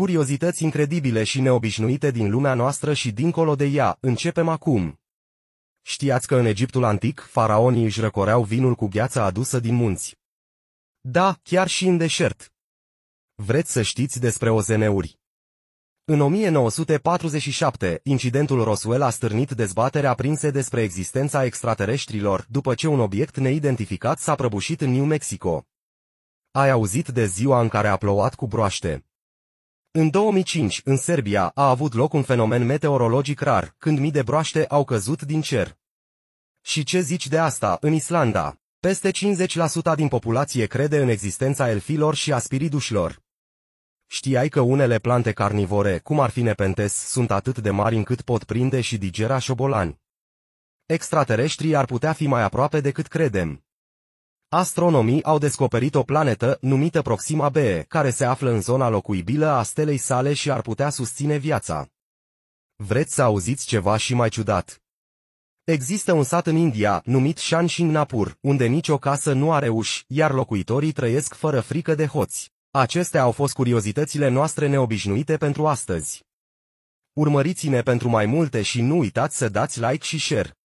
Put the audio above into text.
Curiozități incredibile și neobișnuite din lumea noastră și dincolo de ea, începem acum. Știați că în Egiptul antic, faraonii își răcoreau vinul cu gheața adusă din munți. Da, chiar și în deșert. Vreți să știți despre OZN-uri? În 1947, incidentul Roswell a stârnit dezbaterea prinse despre existența extraterestrilor după ce un obiect neidentificat s-a prăbușit în New Mexico. Ai auzit de ziua în care a plouat cu broaște. În 2005, în Serbia, a avut loc un fenomen meteorologic rar, când mii de broaște au căzut din cer. Și ce zici de asta, în Islanda? Peste 50% din populație crede în existența elfilor și a spiridușilor. Știai că unele plante carnivore, cum ar fi nepentes, sunt atât de mari încât pot prinde și digera șobolani. Extraterestrii ar putea fi mai aproape decât credem. Astronomii au descoperit o planetă numită Proxima B, care se află în zona locuibilă a stelei sale și ar putea susține viața. Vreți să auziți ceva și mai ciudat? Există un sat în India, numit Shanshin Napur, unde nicio casă nu are uși, iar locuitorii trăiesc fără frică de hoți. Acestea au fost curiozitățile noastre neobișnuite pentru astăzi. Urmăriți-ne pentru mai multe și nu uitați să dați like și share.